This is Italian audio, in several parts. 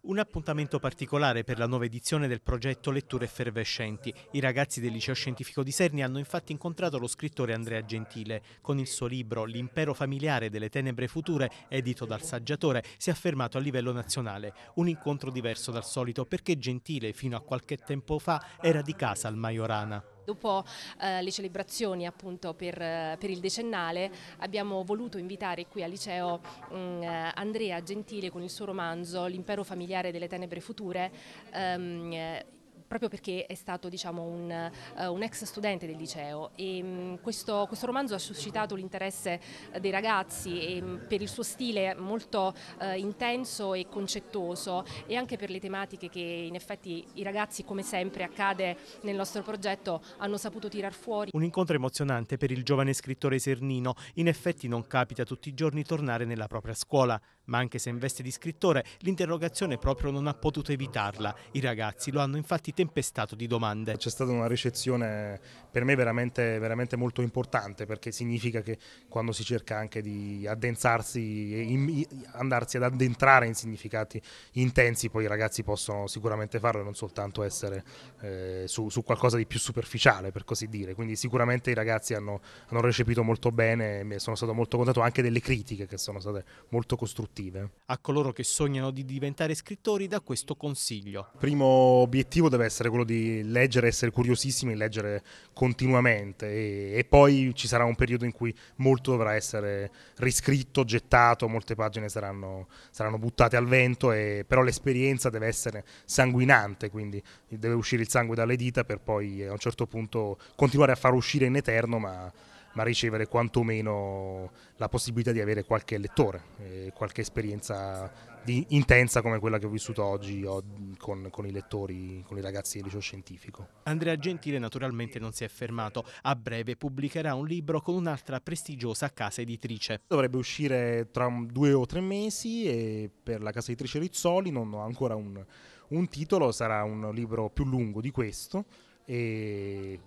Un appuntamento particolare per la nuova edizione del progetto Letture Effervescenti. I ragazzi del liceo scientifico di Serni hanno infatti incontrato lo scrittore Andrea Gentile. Con il suo libro L'impero familiare delle tenebre future, edito dal saggiatore, si è affermato a livello nazionale. Un incontro diverso dal solito perché Gentile, fino a qualche tempo fa, era di casa al Majorana. Dopo eh, le celebrazioni appunto, per, eh, per, il decennale abbiamo voluto invitare qui al liceo mh, mm, eh, Andrea Gentile con il suo romanzo L'impero familiare delle tenebre future ehm, proprio perché è stato diciamo, un, eh, un, ex studente del liceo e mm, questo, questo romanzo ha suscitato l'interesse eh, dei ragazzi mm, per il suo stile molto eh, intenso e concettoso e anche per le tematiche che in effetti i ragazzi come sempre accade nel nostro progetto hanno saputo tirar fuori. Un incontro emozionante per il giovane scrittore Sernino, in effetti non capita tutti i giorni tornare nella propria scuola. Ma anche se in veste di scrittore, l'interrogazione proprio non ha potuto evitarla. I ragazzi lo hanno infatti tempestato di domande. C'è stata una ricezione per me veramente, veramente molto importante perché significa che quando si cerca anche di addensarsi in, andarsi ad addentrare in significati intensi, poi i ragazzi possono sicuramente farlo e non soltanto essere eh, su, su, qualcosa di più superficiale, per così dire. Quindi sicuramente i ragazzi hanno, hanno recepito molto bene e sono stato molto contento anche delle critiche che sono state molto costruttive attive. A coloro che sognano di diventare scrittori da questo consiglio. Il primo obiettivo deve essere quello di leggere, essere curiosissimi, leggere continuamente e, e poi ci sarà un periodo in cui molto dovrà essere riscritto, gettato, molte pagine saranno, saranno buttate al vento, e, però l'esperienza deve essere sanguinante, quindi deve uscire il sangue dalle dita per poi eh, a un certo punto continuare a far uscire in eterno, ma ma ricevere quantomeno la possibilità di avere qualche lettore, eh, qualche esperienza di, intensa come quella che ho vissuto oggi ho, con, con, i lettori, con i ragazzi del liceo scientifico. Andrea Gentile naturalmente non si è fermato, a breve pubblicherà un libro con un'altra prestigiosa casa editrice. Dovrebbe uscire tra due o tre mesi e per la casa editrice Rizzoli non ho ancora un, un titolo, sarà un libro più lungo di questo e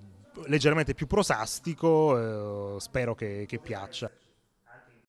leggermente più prosastico, eh, spero che, che piaccia.